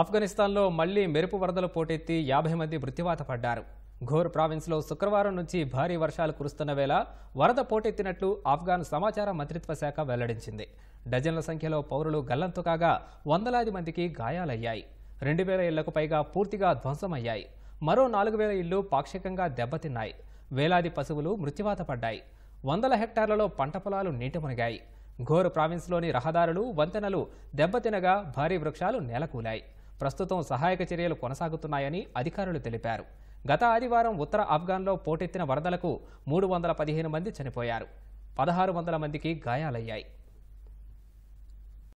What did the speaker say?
ఆఫ్ఘనిస్తాన్లో మళ్లీ మెరుపు వరదలు పోటెత్తి యాభై మంది మృత్యువాత పడ్డారు ఘోర్ ప్రావిన్స్లో శుక్రవారం నుంచి భారీ వర్షాలు కురుస్తున్న వేళ వరద పోటెత్తినట్లు ఆఫ్ఘాన్ సమాచార మంత్రిత్వ శాఖ వెల్లడించింది డజన్ల సంఖ్యలో పౌరులు గల్లంతు కాగా వందలాది మందికి గాయాలయ్యాయి రెండు వేల ఇళ్లకు పైగా పూర్తిగా ధ్వంసమయ్యాయి మరో నాలుగు వేల ఇళ్లు పాక్షికంగా దెబ్బతిన్నాయి వేలాది పశువులు మృత్యువాత పడ్డాయి వందల హెక్టార్లలో పంట పొలాలు నీటమునిగాయి ఘోర్ ప్రావిన్స్లోని రహదారులు వంతెనలు దెబ్బతినగా భారీ వృక్షాలు నేలకూలాయి ప్రస్తుతం సహాయక చర్యలు కొనసాగుతున్నాయని అధికారులు తెలిపారు గత ఆదివారం ఉత్తర ఆఫ్ఘాన్లో పోటెత్తిన వరదలకు మూడు వందల పదిహేను మంది చనిపోయారు పదహారు వందల మందికి గాయాలయ్యాయి